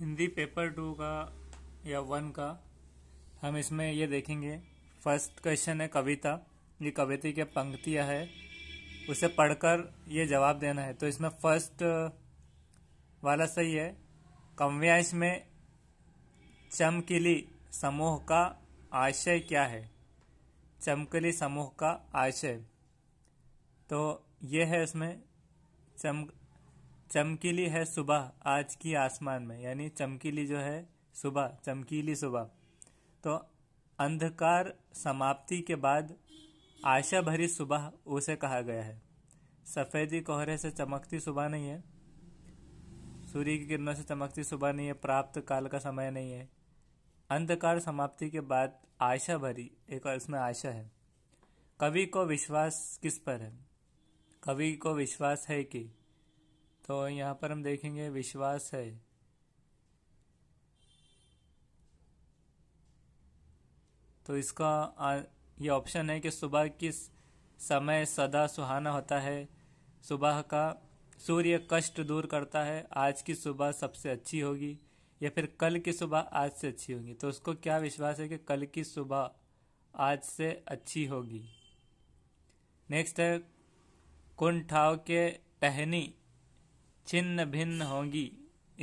Hindi paper two का या one का हम इसमें ये देखेंगे फर्स्ट क्वेश्चन है कविता ये कविता की पंक्तियाँ है उसे पढ़कर ये जवाब देना है तो इसमें फर्स्ट uh, वाला सही है कव्यांश में चमकीली समूह का आशय क्या है चमकीली समूह का आशय तो ये है इसमें चम चमकीली है सुबह आज की आसमान में यानी चमकीली जो है सुबह चमकीली सुबह तो अंधकार समाप्ति के बाद आशा भरी सुबह उसे कहा गया है सफ़ेदी कोहरे से चमकती सुबह नहीं है सूर्य की किरणों से चमकती सुबह नहीं है प्राप्त काल का समय नहीं है अंधकार समाप्ति के बाद आशा भरी एक और इसमें आशा है कवि को विश्वास किस पर है कवि को विश्वास है कि तो यहाँ पर हम देखेंगे विश्वास है तो इसका ये ऑप्शन है कि सुबह किस समय सदा सुहाना होता है सुबह का सूर्य कष्ट दूर करता है आज की सुबह सबसे अच्छी होगी या फिर कल की सुबह आज से अच्छी होगी तो उसको क्या विश्वास है कि कल की सुबह आज से अच्छी होगी नेक्स्ट है कुंठाव के टहनी छिन्न भिन्न होंगी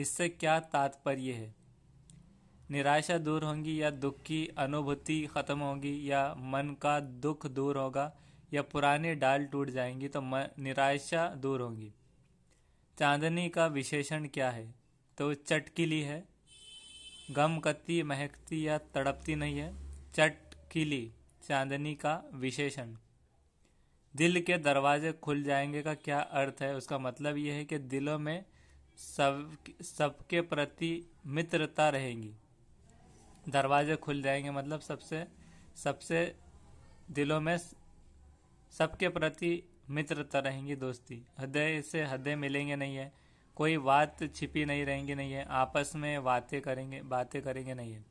इससे क्या तात्पर्य है निराशा दूर होंगी या दुख की अनुभूति खत्म होगी या मन का दुख दूर होगा या पुराने डाल टूट जाएंगी तो निराशा दूर होगी चांदनी का विशेषण क्या है तो चटकीली है गम कत्ती महकती या तड़पती नहीं है चटकीली चांदनी का विशेषण दिल के दरवाजे खुल जाएंगे का क्या अर्थ है उसका मतलब ये है कि दिलों में सब सबके प्रति मित्रता रहेगी दरवाजे खुल जाएंगे मतलब सबसे सबसे दिलों में सबके प्रति मित्रता रहेंगी दोस्ती हृदय से हृदय मिलेंगे नहीं है कोई बात छिपी नहीं रहेंगी नहीं है आपस में बातें करेंगे बातें करेंगे नहीं है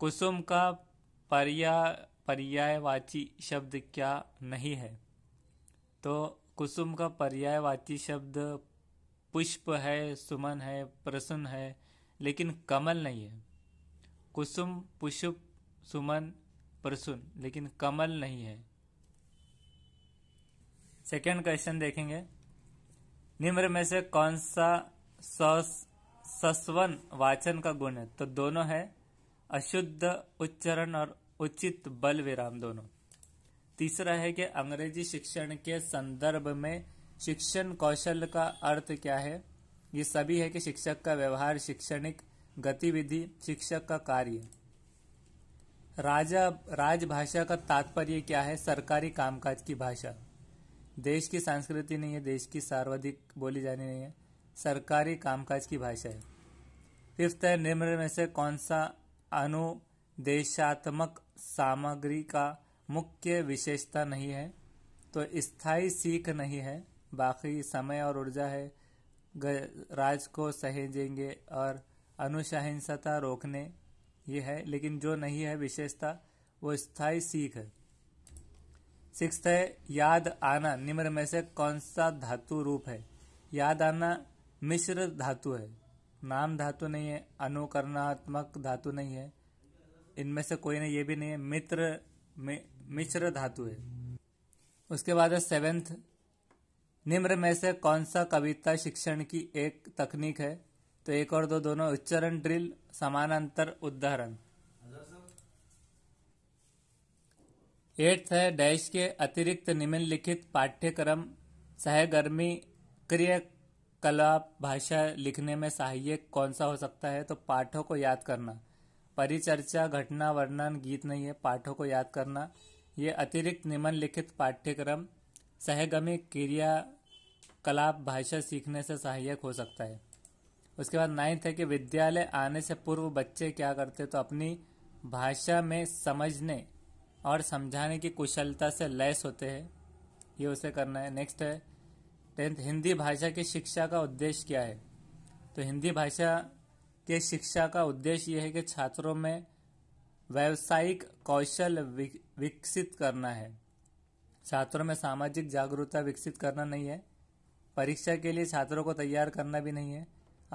कुसुम का परिया पर्यायवाची शब्द क्या नहीं है तो कुसुम का पर्यायवाची शब्द पुष्प है सुमन है प्रसन्न है लेकिन कमल नहीं है कुसुम पुष्प सुमन प्रसुन लेकिन कमल नहीं है सेकेंड क्वेश्चन देखेंगे निम्र में से कौन सा सस्वन वाचन का गुण है तो दोनों है अशुद्ध उच्चारण और उचित बल विराम दोनों तीसरा है कि अंग्रेजी शिक्षण के संदर्भ में शिक्षण कौशल का अर्थ क्या है ये सभी है कि शिक्षक का व्यवहार शिक्षणिक गतिविधि शिक्षक का कार्य राजा राजभाषा का तात्पर्य क्या है सरकारी कामकाज की भाषा देश की संस्कृति नहीं है देश की सार्वधिक बोली जानी नहीं है सरकारी कामकाज की भाषा है फिफ्थ है निम्न में से कौन सा अनु देशात्मक सामग्री का मुख्य विशेषता नहीं है तो स्थायी सीख नहीं है बाकी समय और ऊर्जा है राज को सहेजेंगे और अनुसहिंसता रोकने ये है लेकिन जो नहीं है विशेषता वो स्थायी सीख है सिक्स है याद आना निम्न में से कौन सा धातु रूप है याद आना मिश्र धातु है नाम धातु नहीं है अनुकरणात्मक धातु नहीं है इनमें से कोई नहीं ये भी नहीं है मित्र मिश्र धातु है उसके बाद है सेवेंथ निम्न में से कौन सा कविता शिक्षण की एक तकनीक है तो एक और दो दोनों उच्चारण ड्रिल समानांतर उदाहरण एट्थ है डैश के अतिरिक्त निम्नलिखित पाठ्यक्रम सहगर्मी क्रियाकलाप भाषा लिखने में सहायक कौन सा हो सकता है तो पाठों को याद करना परिचर्चा घटना वर्णन गीत नहीं है पाठों को याद करना ये अतिरिक्त निम्नलिखित पाठ्यक्रम सहगमी क्रिया कलाप भाषा सीखने से सहायक हो सकता है उसके बाद नाइन्थ है कि विद्यालय आने से पूर्व बच्चे क्या करते तो अपनी भाषा में समझने और समझाने की कुशलता से लैस होते हैं ये उसे करना है नेक्स्ट है टेंथ हिंदी भाषा की शिक्षा का उद्देश्य क्या है तो हिंदी भाषा ये शिक्षा का उद्देश्य यह है कि छात्रों में व्यावसायिक कौशल विकसित करना है छात्रों में सामाजिक जागरूकता विकसित करना नहीं है परीक्षा के लिए छात्रों को तैयार करना भी नहीं है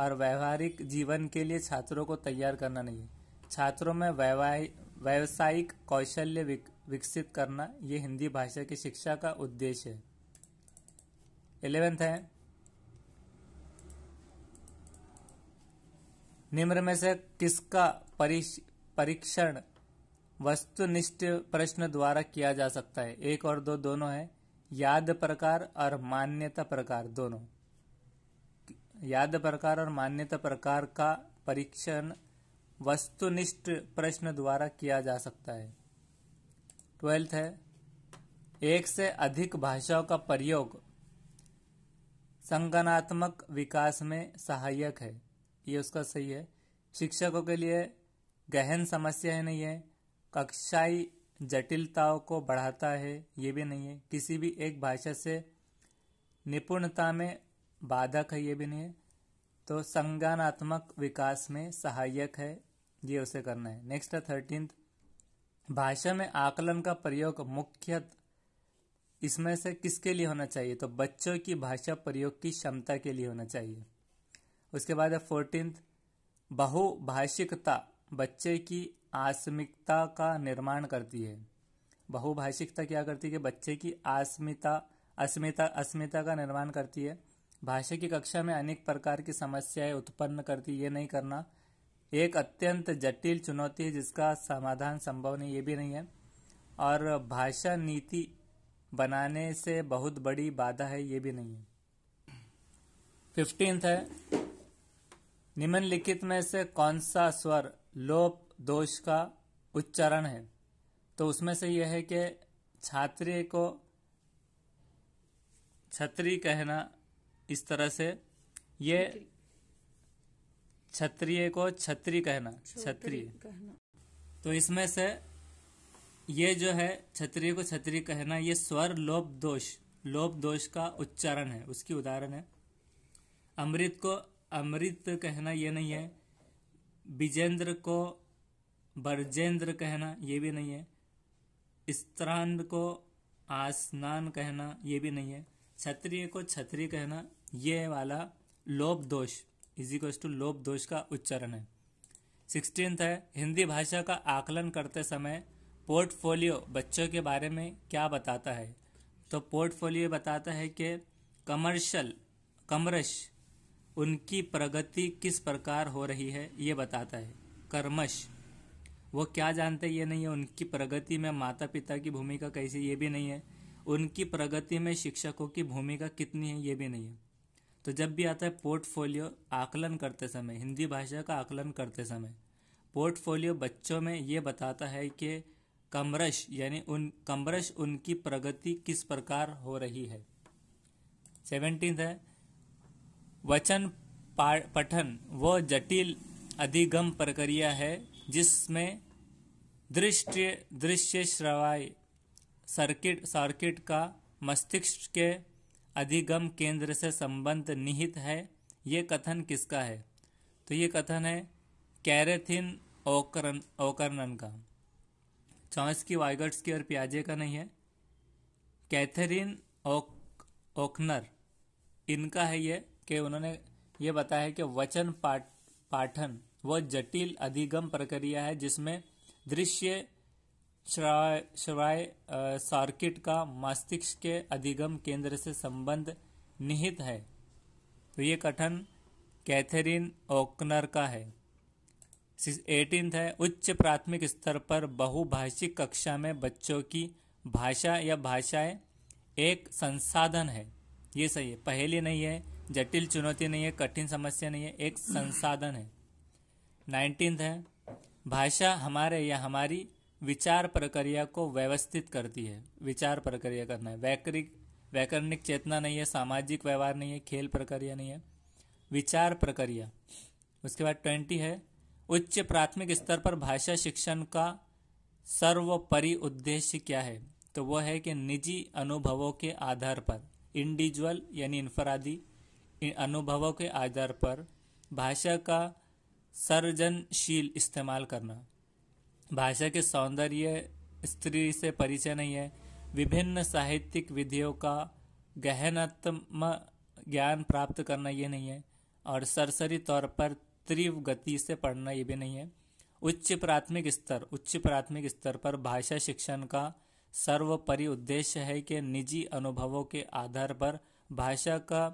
और व्यवहारिक जीवन के लिए छात्रों को तैयार करना नहीं है छात्रों में व्यावसायिक कौशल्य विकसित करना ये हिंदी भाषा की शिक्षा का उद्देश्य है इलेवेंथ है निम्न में से किसका परीक्षण वस्तुनिष्ठ प्रश्न द्वारा किया जा सकता है एक और दो दोनों है याद प्रकार और मान्यता प्रकार दोनों याद प्रकार और मान्यता प्रकार का परीक्षण वस्तुनिष्ठ प्रश्न द्वारा किया जा सकता है ट्वेल्थ है एक से अधिक भाषाओं का प्रयोग संगनात्मक विकास में सहायक है ये उसका सही है शिक्षकों के लिए गहन समस्या है नहीं है कक्षाई जटिलताओं को बढ़ाता है ये भी नहीं है किसी भी एक भाषा से निपुणता में बाधक है ये भी नहीं है तो संज्ञानात्मक विकास में सहायक है ये उसे करना है नेक्स्ट है थर्टींथ भाषा में आकलन का प्रयोग मुख्य इसमें से किसके लिए होना चाहिए तो बच्चों की भाषा प्रयोग की क्षमता के लिए होना चाहिए उसके बाद है फोर्टीन बहुभाषिकता बच्चे की आस्मिकता का निर्माण करती है बहुभाषिकता क्या करती है कि बच्चे की आस्मिता अस्मिता अस्मिता का निर्माण करती है भाषा की कक्षा में अनेक प्रकार की समस्याएं उत्पन्न करती ये नहीं करना एक अत्यंत जटिल चुनौती है जिसका समाधान संभव नहीं ये भी नहीं है और भाषा नीति बनाने से बहुत बड़ी बाधा है ये भी नहीं है फिफ्टींथ है निम्नलिखित में से कौन सा स्वर लोप दोष का उच्चारण है तो उसमें से यह है कि छात्री को छत्री कहना इस तरह से ये क्षत्रिय को छत्री कहना छत्री तो इसमें से ये जो है क्षत्रिय को क्षत्रिय कहना ये स्वर लोप दोष लोप दोष का उच्चारण है उसकी उदाहरण है अमृत को अमृत कहना ये नहीं है विजेंद्र को बरजेंद्र कहना ये भी नहीं है स्त्रांड को आसनान कहना ये भी नहीं है क्षत्रिय को छत्री कहना ये वाला लोप दोष इज टू लोप दोष का उच्चारण है सिक्सटीन है हिंदी भाषा का आकलन करते समय पोर्टफोलियो बच्चों के बारे में क्या बताता है तो पोर्टफोलियो बताता है कि कमर्शल कमरश उनकी प्रगति किस प्रकार हो रही है ये बताता है कर्मश वो क्या जानते ये नहीं है उनकी प्रगति में माता पिता की भूमिका कैसी ये भी नहीं है उनकी प्रगति में शिक्षकों की भूमिका कितनी है ये भी नहीं है तो जब भी आता है पोर्टफोलियो आकलन करते समय हिंदी भाषा का आकलन करते समय पोर्टफोलियो बच्चों में ये बताता है कि कमरश यानी उन कमरश उनकी प्रगति किस प्रकार हो रही है सेवनटीन है वचन पठन व जटिल अधिगम प्रक्रिया है जिसमें दृष्टि दृश्य श्रवाय सर्किट सर्किट का मस्तिष्क के अधिगम केंद्र से संबंध निहित है ये कथन किसका है तो ये कथन है कैरेथिन ओकरन ओकरनन का की वाइगट्स की और प्याजे का नहीं है कैथरीन ओक ओकनर इनका है ये कि उन्होंने ये बताया कि वचन पाठ पाठन वह जटिल अधिगम प्रक्रिया है जिसमें दृश्य श्राय श्राय सर्किट का मस्तिष्क के अधिगम केंद्र से संबंध निहित है तो ये कथन कैथरीन ओकनर का है एटीन है उच्च प्राथमिक स्तर पर बहुभाषिक कक्षा में बच्चों की भाषा या भाषाएं एक संसाधन है ये सही है पहली नहीं है जटिल चुनौती नहीं है कठिन समस्या नहीं है एक संसाधन है नाइनटीन्थ है भाषा हमारे या हमारी विचार प्रक्रिया को व्यवस्थित करती है विचार प्रक्रिया करना है वैकरिक वैकरणिक चेतना नहीं है सामाजिक व्यवहार नहीं है खेल प्रक्रिया नहीं है विचार प्रक्रिया उसके बाद ट्वेंटी है उच्च प्राथमिक स्तर पर भाषा शिक्षण का सर्वोपरि उद्देश्य क्या है तो वह है कि निजी अनुभवों के आधार पर इंडिविजुअल यानी इन्फरादी इन अनुभवों के आधार पर भाषा का सर्जनशील इस्तेमाल करना भाषा के सौंदर्य स्त्री से परिचय नहीं है विभिन्न साहित्यिक विधियों का गहनात्म ज्ञान प्राप्त करना ये नहीं है और सरसरी तौर पर तीव्र गति से पढ़ना ये भी नहीं है उच्च प्राथमिक स्तर उच्च प्राथमिक स्तर पर भाषा शिक्षण का सर्वोपरि उद्देश्य है कि निजी अनुभवों के आधार पर भाषा का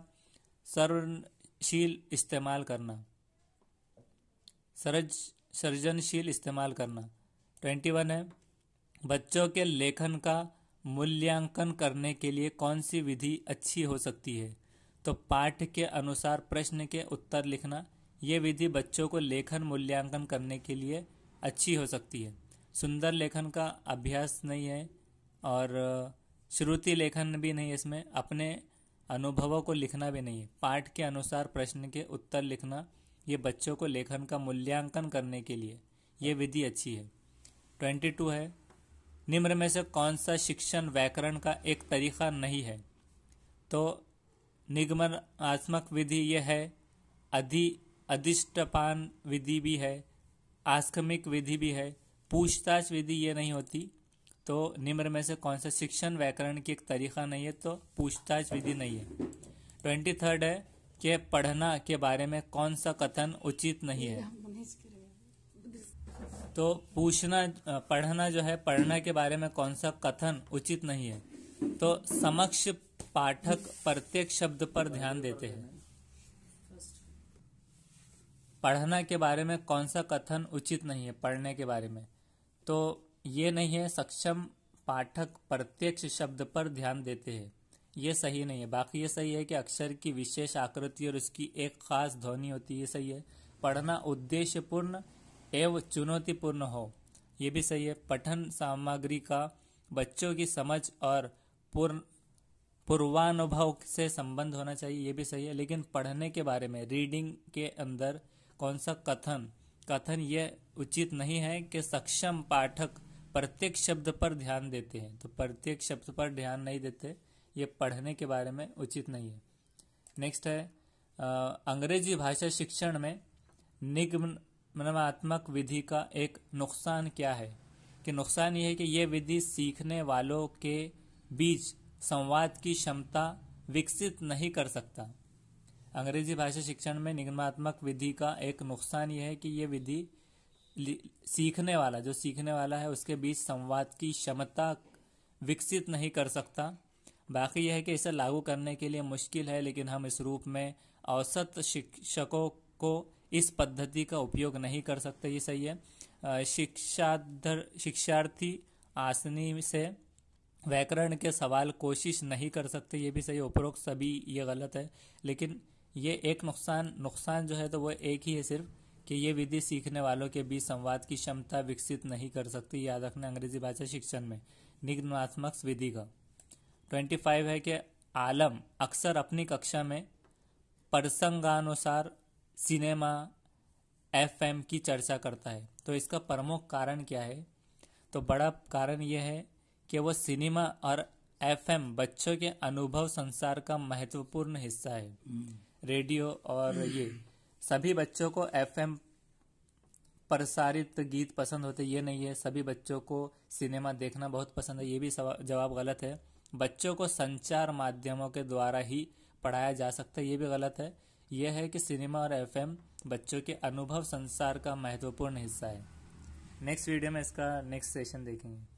सर्वशील इस्तेमाल करना सरज सृजनशील इस्तेमाल करना ट्वेंटी वन है बच्चों के लेखन का मूल्यांकन करने के लिए कौन सी विधि अच्छी हो सकती है तो पाठ के अनुसार प्रश्न के उत्तर लिखना ये विधि बच्चों को लेखन मूल्यांकन करने के लिए अच्छी हो सकती है सुंदर लेखन का अभ्यास नहीं है और श्रुति लेखन भी नहीं है इसमें अपने अनुभवों को लिखना भी नहीं पाठ के अनुसार प्रश्न के उत्तर लिखना ये बच्चों को लेखन का मूल्यांकन करने के लिए ये विधि अच्छी है ट्वेंटी टू है निम्न में से कौन सा शिक्षण व्याकरण का एक तरीका नहीं है तो निगमनात्मक विधि यह है अधि अधिष्टपान विधि भी है आस्कमिक विधि भी है पूछताछ विधि ये नहीं होती तो निम्न में से कौन सा शिक्षण व्याकरण की एक तरीका नहीं है तो पूछताछ विधि नहीं है ट्वेंटी थर्ड है कि पढ़ना के बारे में कौन सा कथन उचित नहीं है तो पूछना पढ़ना जो है पढ़ना के बारे में कौन सा कथन उचित नहीं है तो समक्ष पाठक प्रत्येक शब्द पर ध्यान देते हैं पढ़ना के बारे में कौन सा कथन उचित नहीं है पढ़ने के बारे में तो ये नहीं है सक्षम पाठक प्रत्यक्ष शब्द पर ध्यान देते हैं ये सही नहीं है बाकी ये सही है कि अक्षर की विशेष आकृति और उसकी एक खास ध्वनि होती है सही है पढ़ना उद्देश्यपूर्ण एवं चुनौतीपूर्ण हो ये भी सही है पठन सामग्री का बच्चों की समझ और पूर्ण पूर्वानुभव से संबंध होना चाहिए ये भी सही है लेकिन पढ़ने के बारे में रीडिंग के अंदर कौन सा कथन कथन ये उचित नहीं है कि सक्षम पाठक प्रत्येक शब्द पर ध्यान देते हैं तो प्रत्येक शब्द पर ध्यान नहीं देते ये पढ़ने के बारे में उचित नहीं है नेक्स्ट है अंग्रेजी भाषा शिक्षण में निगमनात्मक विधि का एक नुकसान क्या है कि नुकसान ये है कि ये विधि सीखने वालों के बीच संवाद की क्षमता विकसित नहीं कर सकता अंग्रेजी भाषा शिक्षण में निगमात्मक विधि का एक नुकसान यह है कि यह विधि सीखने वाला जो सीखने वाला है उसके बीच संवाद की क्षमता विकसित नहीं कर सकता बाकी यह है कि इसे लागू करने के लिए मुश्किल है लेकिन हम इस रूप में औसत शिक्षकों को इस पद्धति का उपयोग नहीं कर सकते ये सही है शिक्षाधर शिक्षार्थी आसनी से व्याकरण के सवाल कोशिश नहीं कर सकते ये भी सही उपरोक्त सभी ये गलत है लेकिन ये एक नुकसान नुकसान जो है तो वो एक ही है सिर्फ कि ये विधि सीखने वालों के बीच संवाद की क्षमता विकसित नहीं कर सकती याद रखना अंग्रेजी भाषा शिक्षण में निगमात्मक विधि का ट्वेंटी फाइव है कि आलम अक्सर अपनी कक्षा में प्रसंगानुसार सिनेमा एम की चर्चा करता है तो इसका प्रमुख कारण क्या है तो बड़ा कारण यह है कि वह सिनेमा और एम बच्चों के अनुभव संसार का महत्वपूर्ण हिस्सा है हम्म। रेडियो और ये सभी बच्चों को एफएम प्रसारित गीत पसंद होते ये नहीं है सभी बच्चों को सिनेमा देखना बहुत पसंद है ये भी जवाब गलत है बच्चों को संचार माध्यमों के द्वारा ही पढ़ाया जा सकता है ये भी गलत है यह है कि सिनेमा और एफएम बच्चों के अनुभव संसार का महत्वपूर्ण हिस्सा है नेक्स्ट वीडियो में इसका नेक्स्ट सेशन देखेंगे